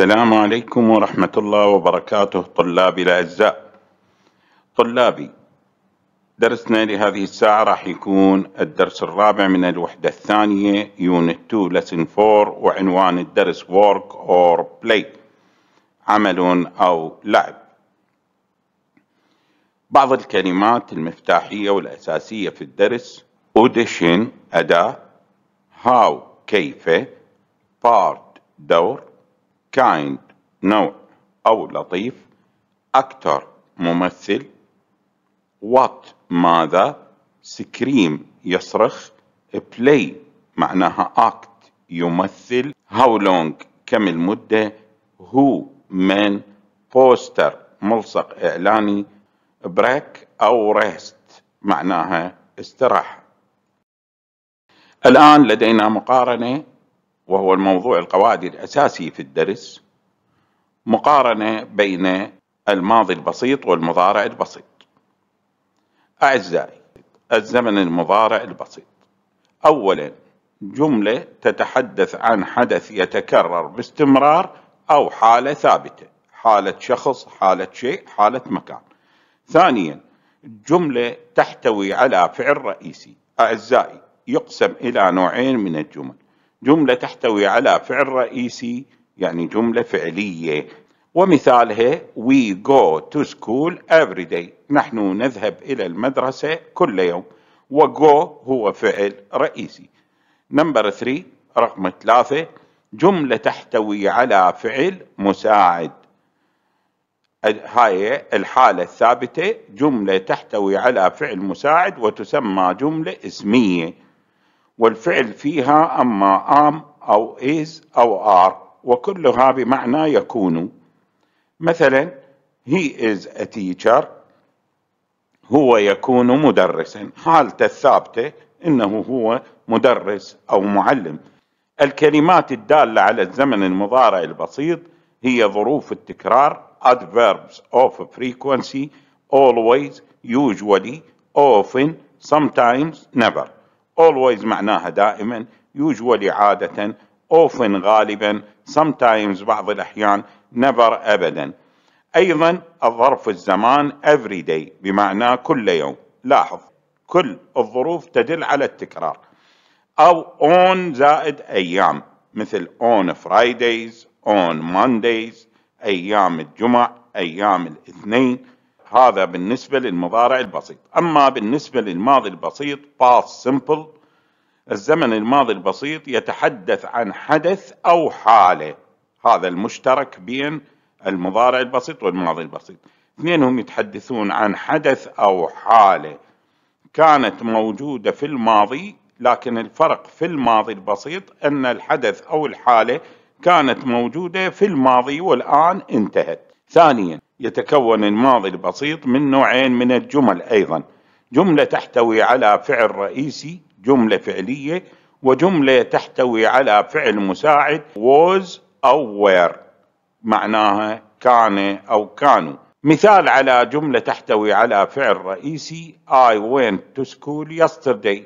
السلام عليكم ورحمة الله وبركاته طلابي الأعزاء طلابي درسنا لهذه الساعة راح يكون الدرس الرابع من الوحدة الثانية يونت 2 لسن 4 وعنوان الدرس work or play عمل أو لعب بعض الكلمات المفتاحية والأساسية في الدرس audition أداة how كيف part دور kind نوع أو لطيف actor ممثل what ماذا scream يصرخ play معناها act يمثل how long كم المدة who من بوستر ملصق إعلاني بريك أو ريست معناها استراحة الآن لدينا مقارنة وهو الموضوع القواعد الأساسي في الدرس مقارنة بين الماضي البسيط والمضارع البسيط أعزائي الزمن المضارع البسيط أولا جملة تتحدث عن حدث يتكرر باستمرار أو حالة ثابتة حالة شخص حالة شيء حالة مكان ثانيا جملة تحتوي على فعل رئيسي أعزائي يقسم إلى نوعين من الجمل جملة تحتوي على فعل رئيسي يعني جملة فعلية ومثالها we go to school every day نحن نذهب إلى المدرسة كل يوم وgo هو فعل رئيسي نمبر 3 رقم 3 جملة تحتوي على فعل مساعد هاي الحالة الثابتة جملة تحتوي على فعل مساعد وتسمى جملة اسمية والفعل فيها أما am أو is أو are وكلها بمعنى يكون مثلا he is a teacher هو يكون مدرسا حالته الثابتة إنه هو مدرس أو معلم الكلمات الدالة على الزمن المضارع البسيط هي ظروف التكرار adverbs of frequency always usually often sometimes never always معناها دائما usually عادة often غالبا sometimes بعض الأحيان never أبدا أيضا الظرف الزمان every day بمعنى كل يوم لاحظ كل الظروف تدل على التكرار أو on زائد أيام مثل on Fridays on Mondays أيام الجمعة أيام الاثنين هذا بالنسبة للمضارع البسيط أما بالنسبة للماضي البسيط past simple الزمن الماضي البسيط يتحدث عن حدث أو حالة هذا المشترك بين المضارع البسيط والماضي البسيط اثنينهم يتحدثون عن حدث أو حالة كانت موجودة في الماضي لكن الفرق في الماضي البسيط أن الحدث أو الحالة كانت موجودة في الماضي والآن انتهت ثانياً يتكون الماضي البسيط من نوعين من الجمل أيضا جملة تحتوي على فعل رئيسي جملة فعلية وجملة تحتوي على فعل مساعد was أو were معناها كان أو كانوا مثال على جملة تحتوي على فعل رئيسي I went to school yesterday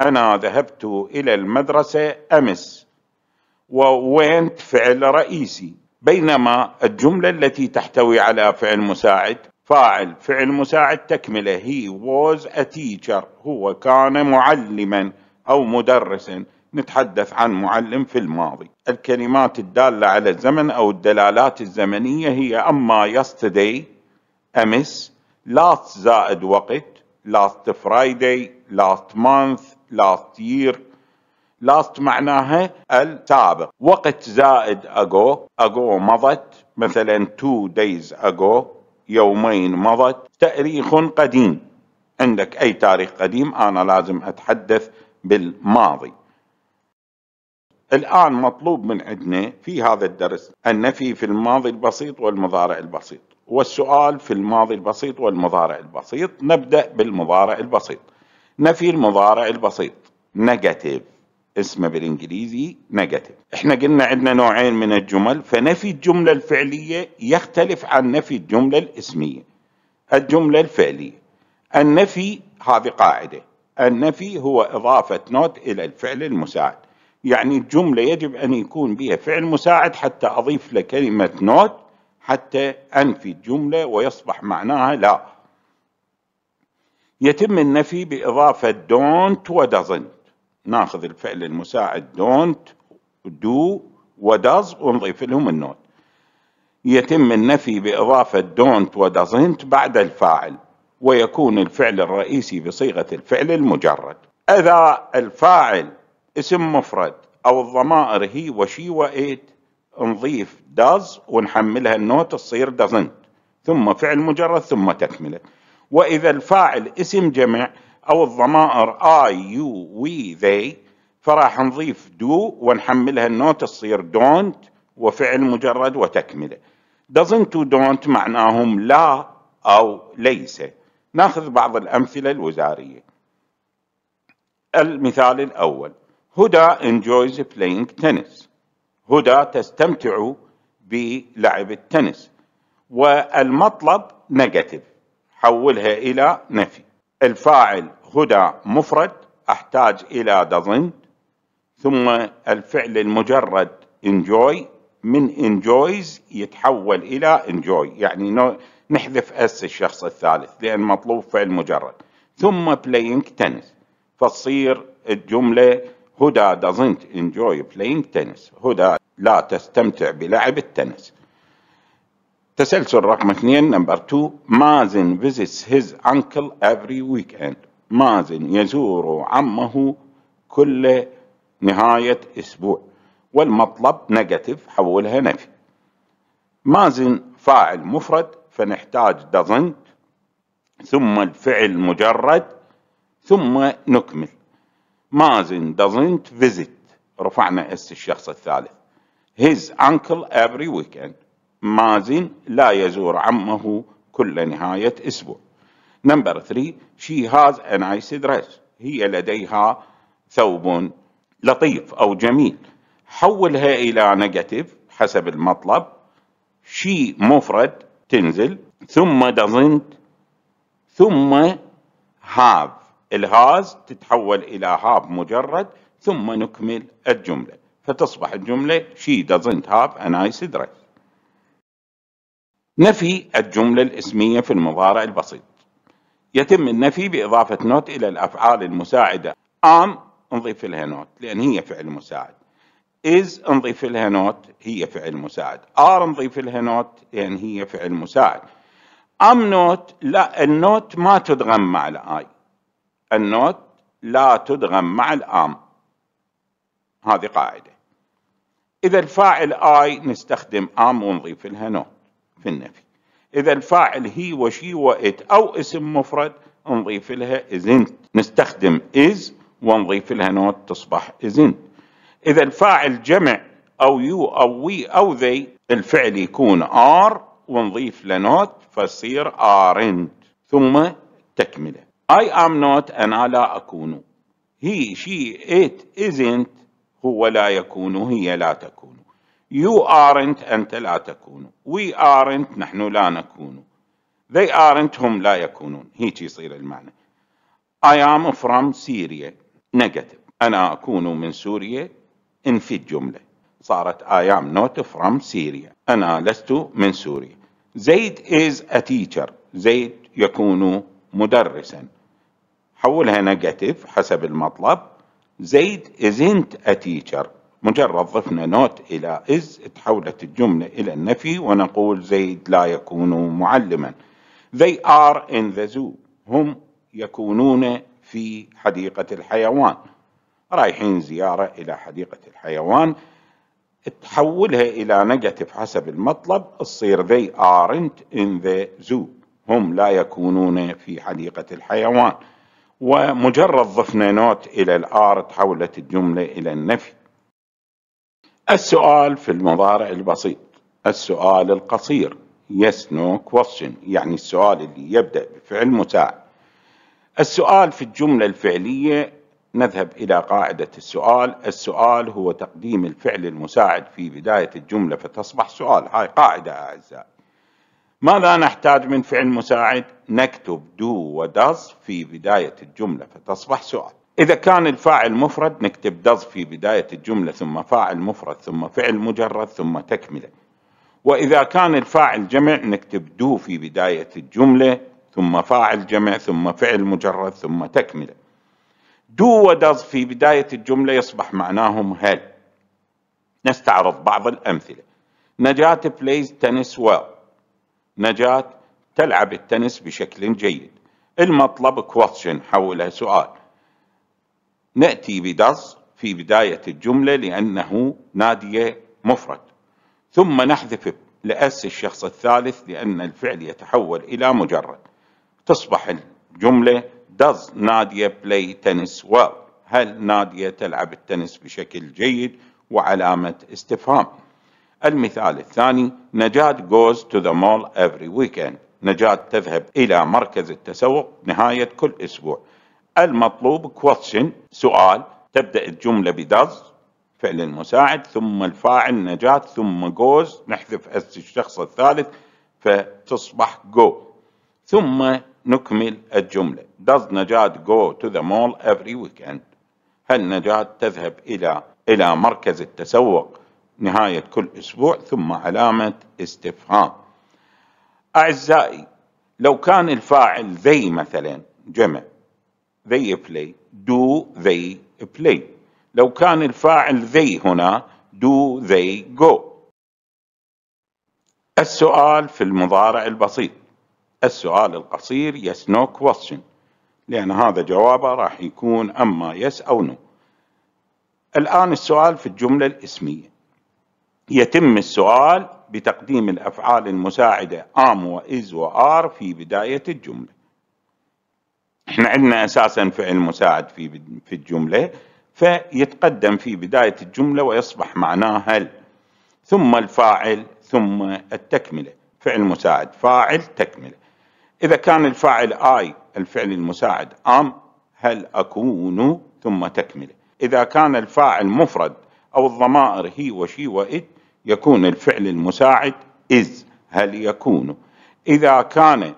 أنا ذهبت إلى المدرسة أمس و went فعل رئيسي بينما الجملة التي تحتوي على فعل مساعد فاعل فعل مساعد تكمله he was a teacher هو كان معلما أو مدرسا نتحدث عن معلم في الماضي الكلمات الدالة على الزمن أو الدلالات الزمنية هي أما yesterday أمس last زائد وقت last Friday last month last year لاست معناها السابق وقت زائد اجو اجو مضت مثلا two days ago يومين مضت تاريخ قديم عندك اي تاريخ قديم انا لازم اتحدث بالماضي الآن مطلوب من عندنا في هذا الدرس النفي في الماضي البسيط والمضارع البسيط والسؤال في الماضي البسيط والمضارع البسيط نبدأ بالمضارع البسيط نفي المضارع البسيط نيجاتيف اسمه بالانجليزي نيجاتيف احنا قلنا عندنا نوعين من الجمل فنفي الجمله الفعليه يختلف عن نفي الجمله الاسميه الجمله الفعليه النفي هذه قاعده النفي هو اضافه نوت الى الفعل المساعد يعني الجمله يجب ان يكون بها فعل مساعد حتى اضيف له كلمه نوت حتى انفي الجمله ويصبح معناها لا يتم النفي باضافه دونت ودزنت ناخذ الفعل المساعد don't do و does ونضيف لهم النوت يتم النفي بإضافة don't و doesn't بعد الفاعل ويكون الفعل الرئيسي بصيغة الفعل المجرد إذا الفاعل اسم مفرد أو الضمائر هي وشي وإيت نضيف does ونحملها النوت تصير doesn't ثم فعل مجرد ثم تكمله وإذا الفاعل اسم جمع او الضمائر اي يو وي ذي فراح نضيف دو ونحملها النوت تصير دونت وفعل مجرد وتكمله doesn't to don't معناهم لا او ليس ناخذ بعض الامثله الوزاريه المثال الاول هدى enjoys playing tennis هدى تستمتع بلعب التنس والمطلب نيجاتيف حولها الى نفي الفاعل هدى مفرد أحتاج إلى doesn't ثم الفعل المجرد enjoy من enjoys يتحول إلى enjoy يعني نحذف S الشخص الثالث لأن مطلوب فعل مجرد ثم playing tennis فتصير الجملة هدى doesn't enjoy playing tennis هدى لا تستمتع بلعب التنس تسلسل رقم اثنين نمبر 2 مازن visits his uncle every weekend مازن يزور عمه كل نهاية أسبوع والمطلب نيجاتيف حولها نفي مازن فاعل مفرد فنحتاج doesn't ثم الفعل مجرد ثم نكمل مازن doesn't visit رفعنا اس الشخص الثالث his uncle every weekend مازن لا يزور عمه كل نهاية أسبوع نمبر 3 شي هاز ان نايس دريس هي لديها ثوب لطيف أو جميل حولها إلى نيجاتيف حسب المطلب شي مفرد تنزل ثم doesn't ثم have الهاز تتحول إلى have مجرد ثم نكمل الجملة فتصبح الجملة she doesn't have a nice dress نفي الجملة الاسمية في المضارع البسيط يتم النفي بإضافة نوت إلى الأفعال المساعدة أم نضيف لها نوت لأن هي فعل مساعد is نضيف لها نوت هي فعل مساعد آر نضيف لها نوت لأن هي فعل مساعد ام نوت لا النوت ما تدغم مع الآي النوت لا تدغم مع الآم هذه قاعدة إذا الفاعل آي نستخدم آم ونضيف لها نوت في النفي إذا الفاعل هي وشي وإت أو اسم مفرد نضيف لها إزنت نستخدم إز ونضيف لها نوت تصبح إزنت إذا الفاعل جمع أو يو أو وي أو ذي الفعل يكون آر ونضيف له نوت فصير آرنت ثم تكملة I am not أنا لا أكون هي شي it isn't هو لا يكون هي لا تكون You aren't أنت لا تكون We aren't نحن لا نكون They aren't هم لا يكونون هيك يصير المعنى I am from Syria negative أنا أكون من سوريا إن في الجملة صارت I am not from Syria أنا لست من سوريا زيد is a teacher زيد يكون مدرسا حولها negative حسب المطلب زيد isn't a teacher مجرد ضفنا نوت إلى إز تحولت الجملة إلى النفي ونقول زيد لا يكون معلما They are in the zoo هم يكونون في حديقة الحيوان رايحين زيارة إلى حديقة الحيوان تحولها إلى نيجاتيف حسب المطلب تصير they aren't in the zoo هم لا يكونون في حديقة الحيوان ومجرد ضفنا نوت إلى الآر تحولت الجملة إلى النفي السؤال في المضارع البسيط السؤال القصير yes no question يعني السؤال اللي يبدأ بفعل مساعد السؤال في الجملة الفعلية نذهب إلى قاعدة السؤال السؤال هو تقديم الفعل المساعد في بداية الجملة فتصبح سؤال هاي قاعدة أعزائي ماذا نحتاج من فعل مساعد؟ نكتب do و does في بداية الجملة فتصبح سؤال إذا كان الفاعل مفرد نكتب does في بداية الجملة ثم فاعل مفرد ثم فعل مجرد ثم تكملة وإذا كان الفاعل جمع نكتب دو في بداية الجملة ثم فاعل جمع ثم فعل مجرد ثم تكملة دو ودز في بداية الجملة يصبح معناهم هل نستعرض بعض الأمثلة نجاة بلايز تنس ويل نجاة تلعب التنس بشكل جيد المطلب question حولها سؤال نأتي بدرس في بداية الجملة لأنه نادية مفرد ثم نحذف لأس الشخص الثالث لأن الفعل يتحول إلى مجرد تصبح الجملة does نادية play tennis well هل نادية تلعب التنس بشكل جيد وعلامة استفهام المثال الثاني نجاد goes to the mall every weekend نجاد تذهب إلى مركز التسوق نهاية كل أسبوع المطلوب question سؤال تبدأ الجملة بدز فعل المساعد ثم الفاعل نجاة ثم goes نحذف اس الشخص الثالث فتصبح go ثم نكمل الجملة Does نجاة go to the mall every weekend؟ هل نجاة تذهب إلى إلى مركز التسوق نهاية كل أسبوع ثم علامة استفهام أعزائي لو كان الفاعل ذي مثلا جمع they play do they play لو كان الفاعل they هنا do they go السؤال في المضارع البسيط السؤال القصير yes no question لأن هذا جوابه راح يكون أما yes أو no الآن السؤال في الجملة الاسمية يتم السؤال بتقديم الأفعال المساعدة am و is و are في بداية الجملة احنا عندنا اساسا فعل مساعد في في الجمله فيتقدم في بدايه الجمله ويصبح معناه هل ثم الفاعل ثم التكمله فعل مساعد فاعل تكمله اذا كان الفاعل اي الفعل المساعد ام هل اكون ثم تكمله اذا كان الفاعل مفرد او الضمائر هي وشي وإت يكون الفعل المساعد إز هل يكون إذا كان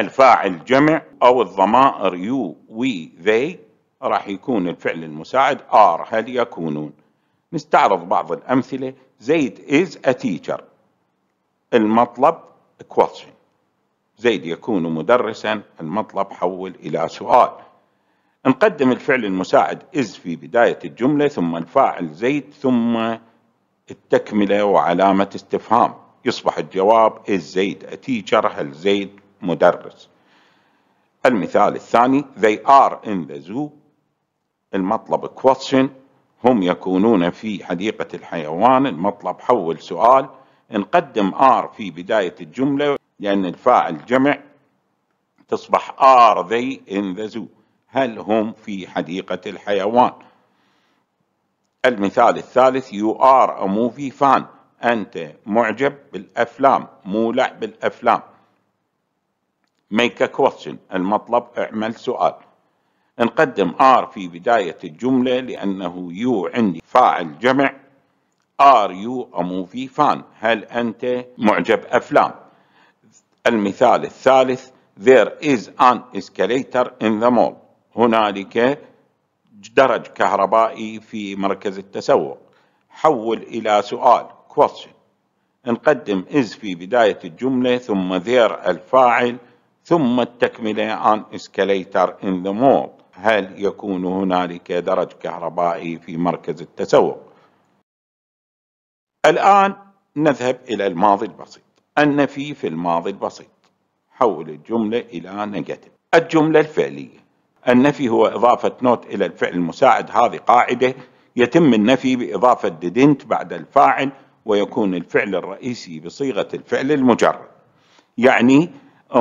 الفاعل جمع أو الضمائر يو وي ذي راح يكون الفعل المساعد ار هل يكونون نستعرض بعض الأمثلة زيد is a teacher المطلب question زيد يكون مدرسا المطلب حول إلى سؤال نقدم الفعل المساعد is في بداية الجملة ثم الفاعل زيد ثم التكملة وعلامة استفهام يصبح الجواب is زيد a teacher هل زيد مدرس المثال الثاني they are in the zoo المطلب question هم يكونون في حديقة الحيوان المطلب حول سؤال نقدم are في بداية الجملة لأن الفاعل جمع تصبح are they in the zoo هل هم في حديقة الحيوان المثال الثالث you are a movie fan أنت معجب بالأفلام مولع بالأفلام ميك ا كويستشن المطلب اعمل سؤال نقدم ار في بداية الجملة لأنه يو عندي فاعل جمع ار يو اموفي فان هل أنت معجب أفلام المثال الثالث there is an escalator in the mall هنالك درج كهربائي في مركز التسوق حول إلى سؤال question نقدم is في بداية الجملة ثم there الفاعل ثم التكملة عن اسكاليتر in the mall هل يكون هنالك درج كهربائي في مركز التسوق الآن نذهب إلى الماضي البسيط النفي في الماضي البسيط حول الجملة إلى نيجاتيف الجملة الفعلية النفي هو إضافة نوت إلى الفعل المساعد هذه قاعدة يتم النفي بإضافة ديدنت بعد الفاعل ويكون الفعل الرئيسي بصيغة الفعل المجرد يعني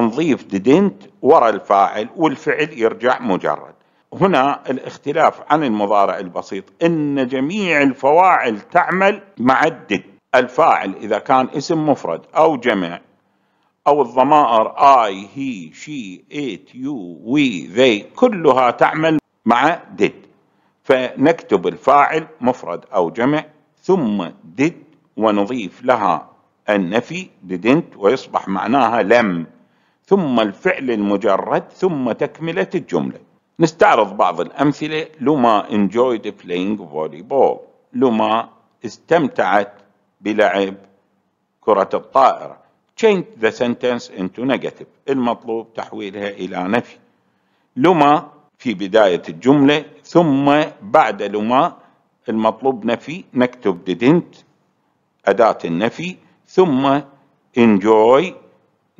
نضيف didn't ورا الفاعل والفعل يرجع مجرد هنا الاختلاف عن المضارع البسيط ان جميع الفواعل تعمل مع did الفاعل اذا كان اسم مفرد او جمع او الضمائر I, he, she, it, you, we, they كلها تعمل مع did فنكتب الفاعل مفرد او جمع ثم did ونضيف لها النفي didn't ويصبح معناها لم ثم الفعل المجرد ثم تكملة الجملة نستعرض بعض الأمثلة لما enjoyed playing volleyball لما استمتعت بلعب كرة الطائرة change the sentence into negative المطلوب تحويلها إلى نفي لما في بداية الجملة ثم بعد لما المطلوب نفي نكتب didn't أداة النفي ثم enjoy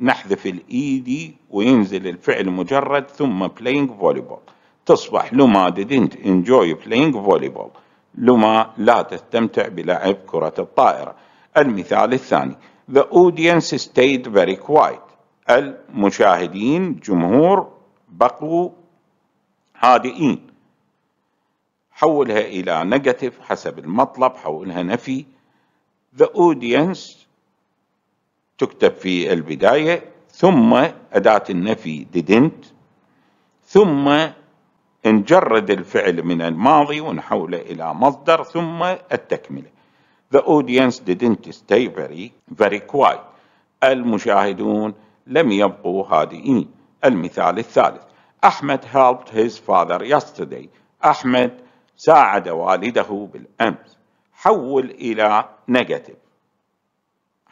نحذف الاي دي وينزل الفعل مجرد ثم playing volleyball تصبح لما didn't enjoy playing volleyball لما لا تستمتع بلعب كرة الطائرة المثال الثاني The audience stayed very quiet المشاهدين جمهور بقوا هادئين حولها إلى negative حسب المطلب حولها نفي The audience تكتب في البداية ثم أداة النفي didn't ثم نجرد الفعل من الماضي ونحوله إلى مصدر ثم التكملة The audience didn't stay very, very quiet المشاهدون لم يبقوا هادئين المثال الثالث أحمد helped his father yesterday أحمد ساعد والده بالأمس حول إلى negative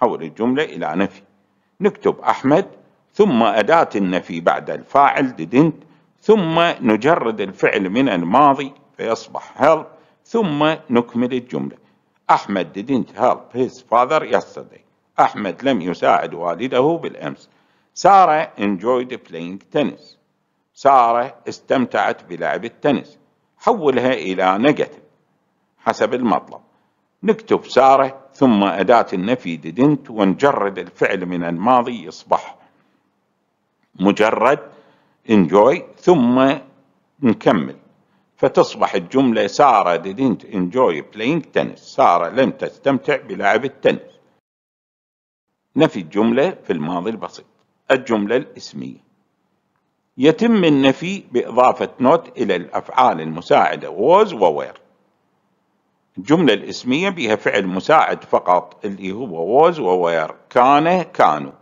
حول الجملة إلى نفي نكتب أحمد ثم أداة النفي بعد الفاعل didn't ثم نجرد الفعل من الماضي فيصبح help ثم نكمل الجملة أحمد didn't help his father yesterday أحمد لم يساعد والده بالأمس سارة enjoyed playing tennis سارة استمتعت بلعب التنس حولها إلى negative حسب المطلب نكتب سارة ثم أداة النفي didn't ونجرد الفعل من الماضي يصبح مجرد enjoy ثم نكمل فتصبح الجملة سارة didn't enjoy playing tennis سارة لم تستمتع بلعب التنس نفي الجملة في الماضي البسيط الجملة الاسمية يتم النفي بإضافة not إلى الأفعال المساعدة was و were الجملة الاسمية بها فعل مساعد فقط اللي هو was وwere كان كانوا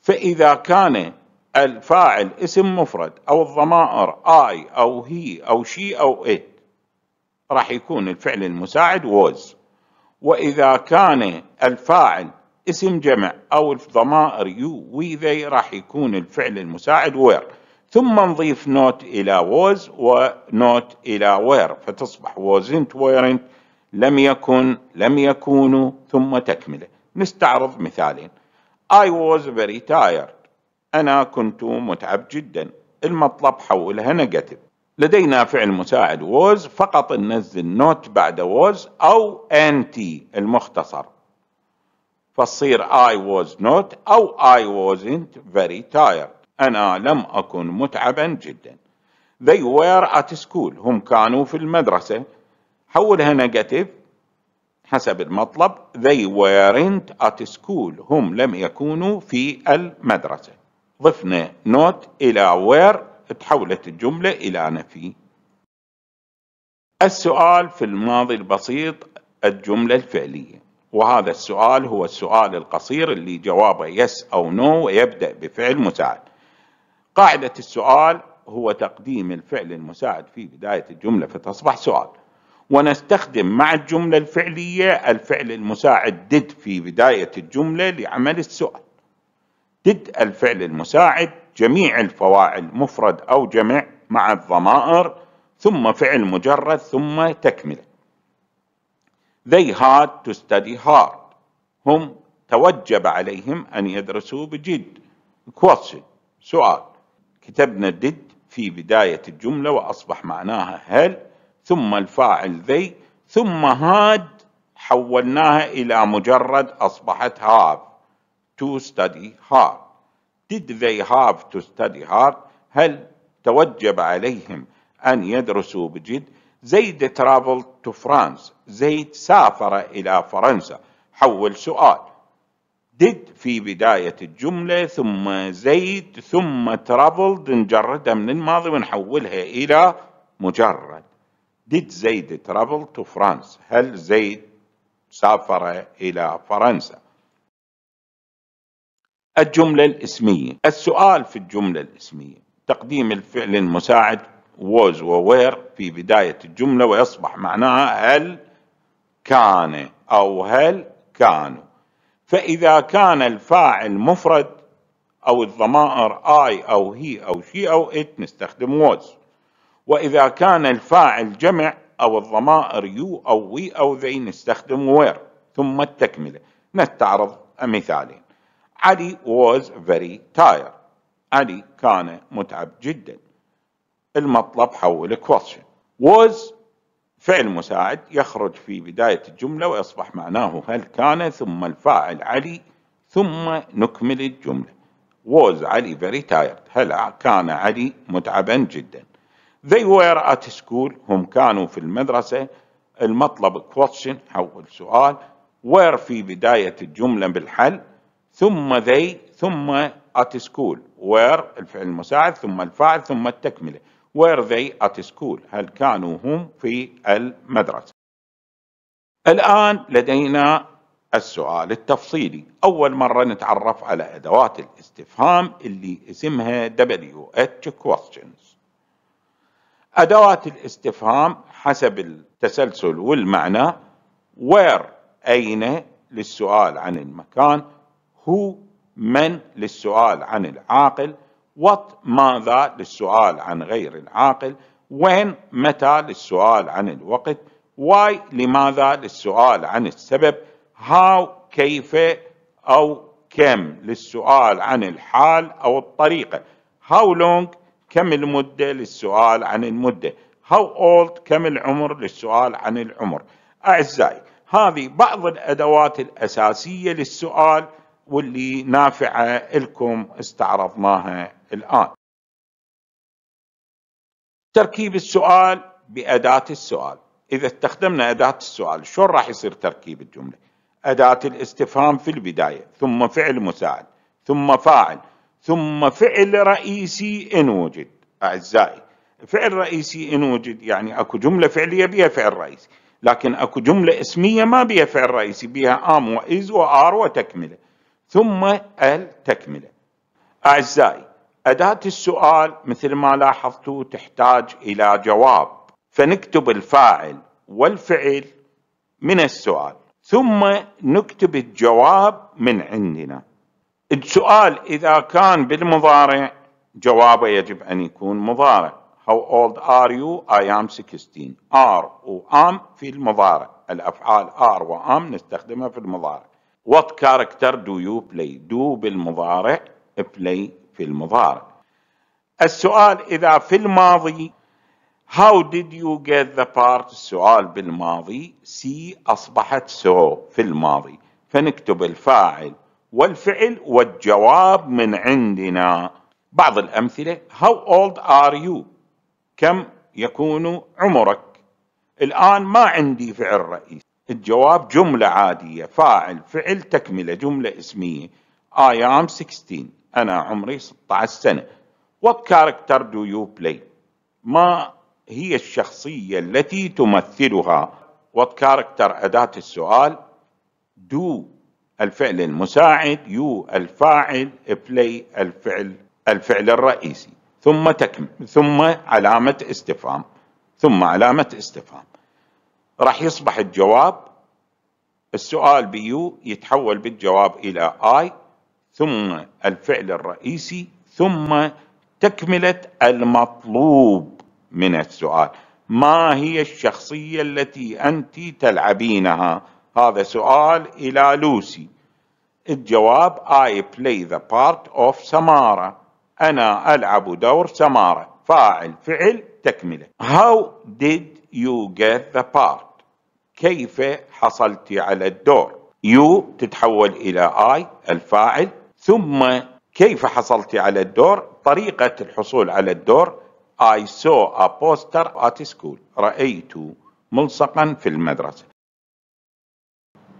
فإذا كان الفاعل اسم مفرد أو الضمائر I أو هي أو شي أو it راح يكون الفعل المساعد was وإذا كان الفاعل اسم جمع أو الضمائر you we they راح يكون الفعل المساعد were ثم نضيف نوت إلى was ونوت إلى were فتصبح wasn't weren't لم يكن لم يكونوا ثم تكملة نستعرض مثالين I was very tired أنا كنت متعب جدا المطلب حولها نيجاتيف لدينا فعل مساعد was فقط ننزل نوت بعد was أو anti المختصر فتصير I was not أو I wasn't very tired أنا لم أكن متعبا جدا They were at school هم كانوا في المدرسة حولها نيجاتيف حسب المطلب They weren't at school هم لم يكونوا في المدرسة ضفنا نوت إلى where تحولت الجملة إلى نفي السؤال في الماضي البسيط الجملة الفعلية وهذا السؤال هو السؤال القصير اللي جوابه yes أو no ويبدأ بفعل مساعد قاعدة السؤال هو تقديم الفعل المساعد في بداية الجملة فتصبح سؤال ونستخدم مع الجملة الفعلية الفعل المساعد did في بداية الجملة لعمل السؤال did الفعل المساعد جميع الفواعل مفرد أو جمع مع الضمائر ثم فعل مجرد ثم تكملة they had to study hard هم توجب عليهم أن يدرسوا بجد question سؤال كتبنا did في بداية الجملة وأصبح معناها هل ثم الفاعل ذي ثم هاد حولناها إلى مجرد أصبحت have to study hard did they have to study hard هل توجب عليهم أن يدرسوا بجد زيد traveled to France زيد سافر إلى فرنسا حول سؤال did في بداية الجملة ثم زيد ثم traveled نجردها من الماضي ونحولها إلى مجرد did زيد travel to France هل زيد سافر إلى فرنسا الجملة الاسمية السؤال في الجملة الاسمية تقديم الفعل المساعد was و were في بداية الجملة ويصبح معناها هل كان أو هل كانوا فإذا كان الفاعل مفرد أو الضمائر I أو هي أو شي أو it نستخدم was وإذا كان الفاعل جمع أو الضمائر you أو we أو they نستخدم were ثم التكملة نستعرض مثالين علي was very tired علي كان متعب جدا المطلب حول question was فعل مساعد يخرج في بداية الجملة ويصبح معناه هل كان ثم الفاعل علي ثم نكمل الجملة was علي very tired هل كان علي متعبا جدا they were at school هم كانوا في المدرسة المطلب question حول سؤال were في بداية الجملة بالحل ثم they ثم at school were الفعل المساعد ثم الفاعل ثم التكملة were they at school هل كانوا هم في المدرسة الآن لدينا السؤال التفصيلي أول مرة نتعرف على أدوات الاستفهام اللي اسمها WH questions أدوات الاستفهام حسب التسلسل والمعنى where أين للسؤال عن المكان who من للسؤال عن العاقل وات ماذا للسؤال عن غير العاقل وين متى للسؤال عن الوقت واي لماذا للسؤال عن السبب هاو كيف أو كم للسؤال عن الحال أو الطريقة هاو لونج كم المدة للسؤال عن المدة هاو اولد كم العمر للسؤال عن العمر أعزائي هذه بعض الأدوات الأساسية للسؤال واللي نافعة لكم استعرضناها الآن تركيب السؤال بأداة السؤال إذا استخدمنا أداة السؤال شلون راح يصير تركيب الجملة أداة الاستفهام في البداية ثم فعل مساعد ثم فاعل ثم فعل رئيسي إن وجد أعزائي فعل رئيسي إن وجد يعني أكو جملة فعلية بها فعل رئيسي لكن أكو جملة اسمية ما بها فعل رئيسي بها آم وإز وآر وتكملة ثم التكملة أعزائي أداة السؤال مثل ما لاحظتوا تحتاج إلى جواب فنكتب الفاعل والفعل من السؤال ثم نكتب الجواب من عندنا السؤال إذا كان بالمضارع جوابه يجب أن يكون مضارع How old are you? I am 16 are و am في المضارع الأفعال are و am نستخدمها في المضارع What character do you play? do بالمضارع play في المضارع السؤال إذا في الماضي How did you get the part السؤال بالماضي سي أصبحت سو في الماضي فنكتب الفاعل والفعل والجواب من عندنا بعض الأمثلة How old are you كم يكون عمرك الآن ما عندي فعل رئيسي الجواب جملة عادية فاعل فعل تكملة جملة اسمية I am 16 أنا عمري 16 سنة What character do you play? ما هي الشخصية التي تمثلها What character أداة السؤال Do الفعل المساعد You الفاعل Play الفعل الفعل الرئيسي ثم تكمل ثم علامة استفهام ثم علامة استفهام راح يصبح الجواب السؤال بيو يتحول بالجواب إلى I ثم الفعل الرئيسي ثم تكملة المطلوب من السؤال ما هي الشخصية التي أنت تلعبينها هذا سؤال إلى لوسي الجواب I play the part of سمارة أنا ألعب دور سمارة فاعل فعل تكملة How did you get the part كيف حصلت على الدور you تتحول إلى I الفاعل ثم كيف حصلت على الدور طريقة الحصول على الدور I saw a poster at school رأيت ملصقا في المدرسة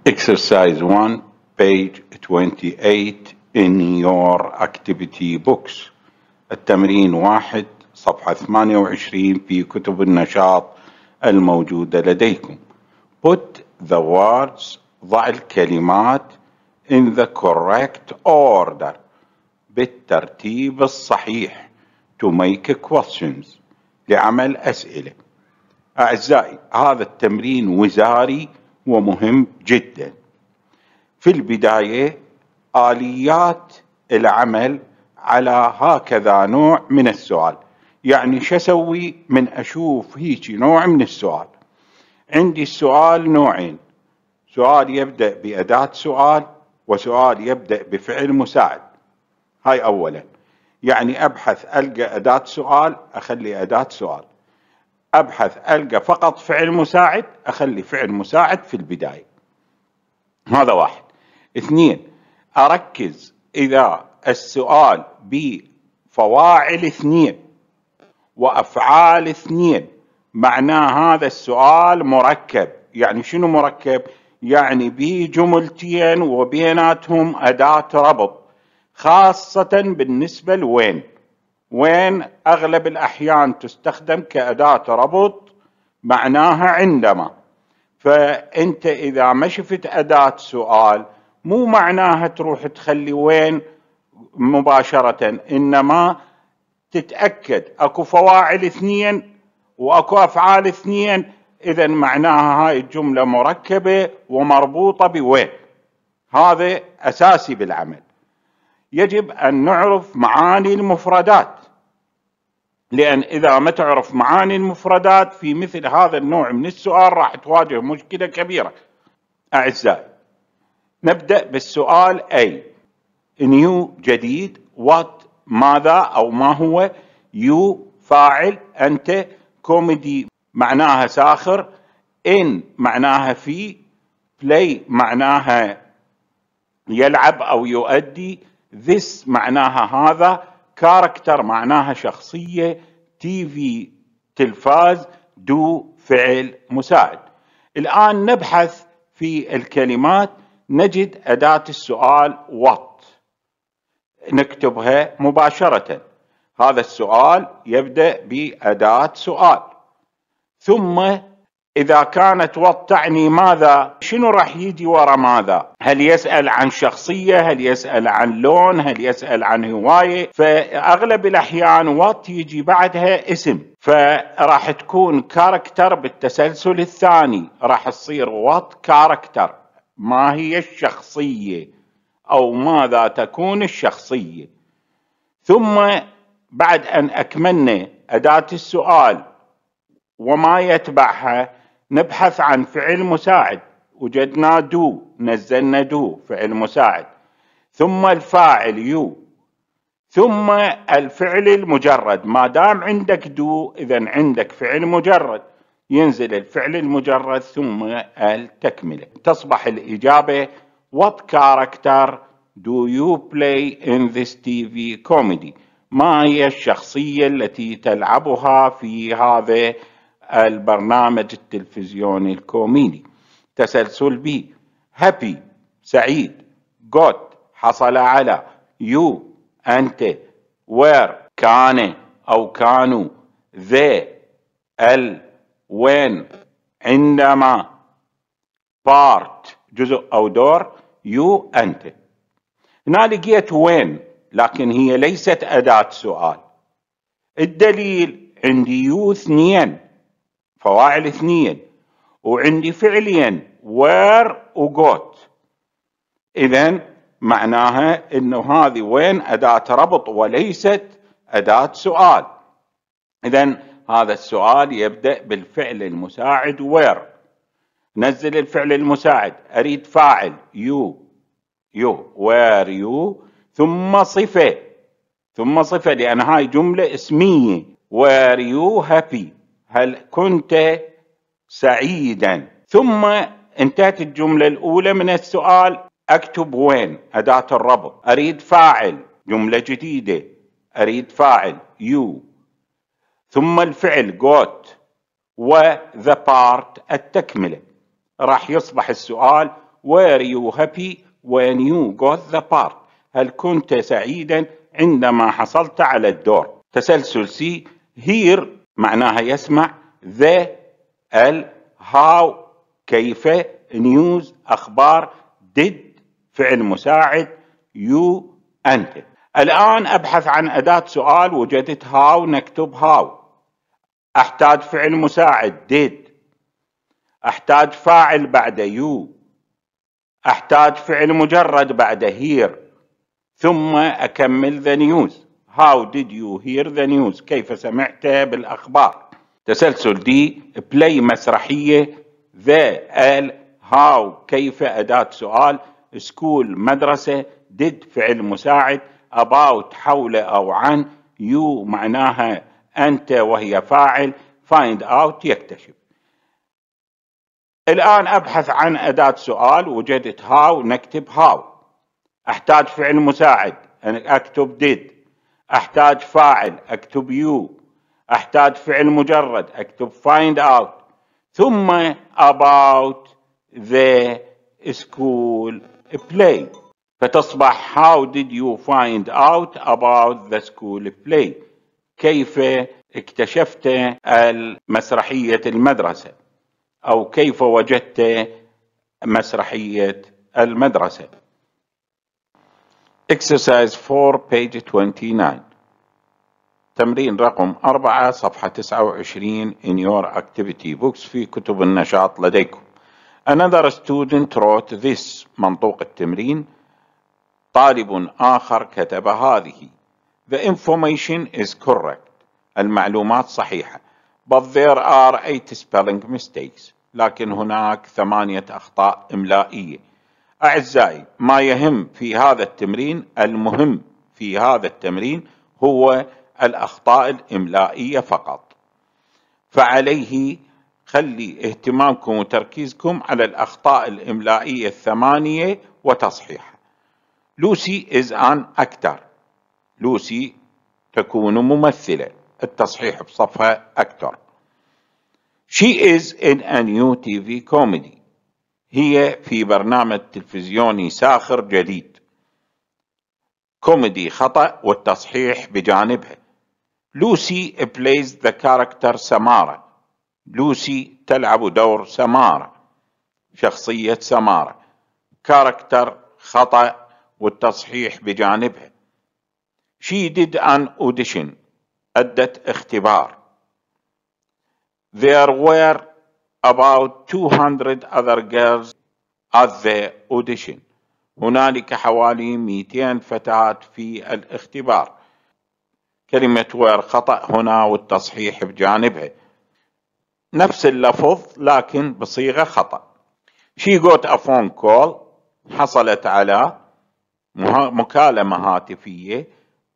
Exercise 1 page 28 in your activity books التمرين واحد صفحة 28 في كتب النشاط الموجودة لديكم Put the words ضع الكلمات in the correct order بالترتيب الصحيح to make questions لعمل أسئلة أعزائي هذا التمرين وزاري ومهم جدا في البداية آليات العمل على هكذا نوع من السؤال يعني شو اسوي من اشوف هيجي نوع من السؤال عندي السؤال نوعين سؤال يبدا باداه سؤال وسؤال يبدأ بفعل مساعد هاي أولا يعني أبحث ألقى أداة سؤال أخلي أداة سؤال أبحث ألقى فقط فعل مساعد أخلي فعل مساعد في البداية هذا واحد اثنين أركز إذا السؤال بفواعل اثنين وأفعال اثنين معناه هذا السؤال مركب يعني شنو مركب؟ يعني به جملتين وبيناتهم أداة ربط خاصة بالنسبة لوين وين أغلب الأحيان تستخدم كأداة ربط معناها عندما فأنت إذا ما شفت أداة سؤال مو معناها تروح تخلي وين مباشرة إنما تتأكد أكو فواعل اثنين وأكو أفعال اثنين إذا معناها هاي الجملة مركبة ومربوطة بوين هذا أساسي بالعمل يجب أن نعرف معاني المفردات لأن إذا ما تعرف معاني المفردات في مثل هذا النوع من السؤال راح تواجه مشكلة كبيرة أعزائي نبدأ بالسؤال اي نيو جديد وات ماذا أو ما هو يو فاعل أنت كوميدي معناها ساخر ان معناها في play معناها يلعب او يؤدي this معناها هذا كاركتر معناها شخصيه تي في تلفاز دو فعل مساعد الان نبحث في الكلمات نجد اداه السؤال what نكتبها مباشره هذا السؤال يبدا باداه سؤال ثم إذا كانت وط تعني ماذا شنو راح يجي ورا ماذا هل يسأل عن شخصية هل يسأل عن لون هل يسأل عن هواية فأغلب الأحيان وط يجي بعدها اسم فراح تكون كاركتر بالتسلسل الثاني راح تصير وط كاركتر ما هي الشخصية أو ماذا تكون الشخصية ثم بعد أن أكملنا أداة السؤال وما يتبعها نبحث عن فعل مساعد وجدنا دو نزلنا دو فعل مساعد ثم الفاعل يو ثم الفعل المجرد ما دام عندك دو إذا عندك فعل مجرد ينزل الفعل المجرد ثم التكملة تصبح الإجابة What character do you play in this TV comedy؟ ما هي الشخصية التي تلعبها في هذا البرنامج التلفزيوني الكوميدي تسلسل بي هابي سعيد جوت حصل على يو أنت وير كان أو كانوا ذا ال وين عندما بارت جزء أو دور يو أنت هنا لقيت وين لكن هي ليست أداة سؤال الدليل عندي يو اثنين فواعل اثنين وعندي فعليا were وجوت اذا معناها انه هذه وين اداه ربط وليست اداه سؤال اذا هذا السؤال يبدا بالفعل المساعد وير نزل الفعل المساعد اريد فاعل يو يو وير يو ثم صفه ثم صفه لان هاي جمله اسميه were you happy هل كنت سعيدا ثم انتهت الجملة الأولى من السؤال أكتب وين أداة الربط أريد فاعل جملة جديدة أريد فاعل يو ثم الفعل got the part التكملة راح يصبح السؤال were you happy when you got the part هل كنت سعيدا عندما حصلت على الدور تسلسل سي here معناها يسمع the ال هاو كيف نيوز اخبار did فعل مساعد you انت الان ابحث عن اداه سؤال وجدت هاو نكتب هاو احتاج فعل مساعد did احتاج فاعل بعد يو احتاج فعل مجرد بعد هير ثم اكمل ذا نيوز How did you hear the news كيف سمعت بالأخبار تسلسل دي بلاي مسرحية the ال how كيف أداة سؤال سكول مدرسة did فعل مساعد about حول أو عن you معناها أنت وهي فاعل find out يكتشف الآن أبحث عن أداة سؤال وجدت how نكتب how أحتاج فعل مساعد أكتب did احتاج فاعل اكتب يو احتاج فعل مجرد اكتب find out ثم about the school play فتصبح how did you find out about the school play كيف اكتشفت مسرحية المدرسة أو كيف وجدت مسرحية المدرسة exercise 4 page 29 تمرين رقم 4 صفحة 29 in your activity books في كتب النشاط لديكم Another student wrote this منطوق التمرين طالب آخر كتب هذه The information is correct المعلومات صحيحة But there are eight spelling mistakes لكن هناك ثمانية أخطاء إملائية أعزائي ما يهم في هذا التمرين المهم في هذا التمرين هو الأخطاء الإملائية فقط فعليه خلي اهتمامكم وتركيزكم على الأخطاء الإملائية الثمانية وتصحيحها لوسي إز أن أكتر لوسي تكون ممثلة التصحيح بصفها أكتر She is in a new TV comedy هي في برنامج تلفزيوني ساخر جديد كوميدي خطأ والتصحيح بجانبها لوسي plays the character سمارة لوسي تلعب دور سمارة شخصية سمارة كاركتر خطأ والتصحيح بجانبها She did an audition أدت اختبار There were about 200 other girls at the audition هنالك حوالي 200 فتاة في الاختبار كلمة وير خطأ هنا والتصحيح بجانبها نفس اللفظ لكن بصيغة خطأ she got a phone call حصلت على مكالمة هاتفية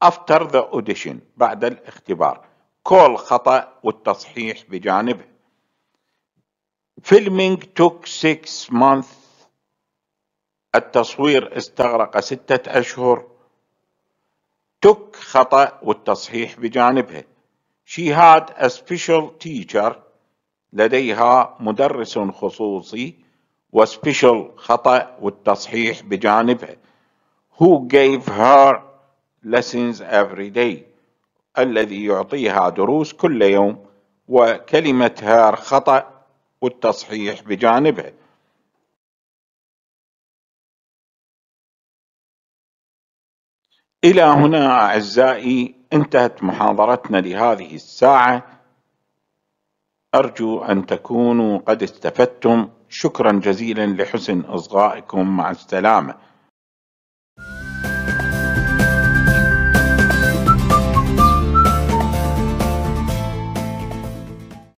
after the audition بعد الاختبار call خطأ والتصحيح بجانبه filming took 6 months التصوير استغرق ستة أشهر took خطأ والتصحيح بجانبها she had a special teacher لديها مدرس خصوصي و special خطأ والتصحيح بجانبها who gave her lessons every day الذي يعطيها دروس كل يوم وكلمة her خطأ والتصحيح بجانبه إلى هنا أعزائي انتهت محاضرتنا لهذه الساعة أرجو أن تكونوا قد استفدتم شكرا جزيلا لحسن إصغائكم مع السلامة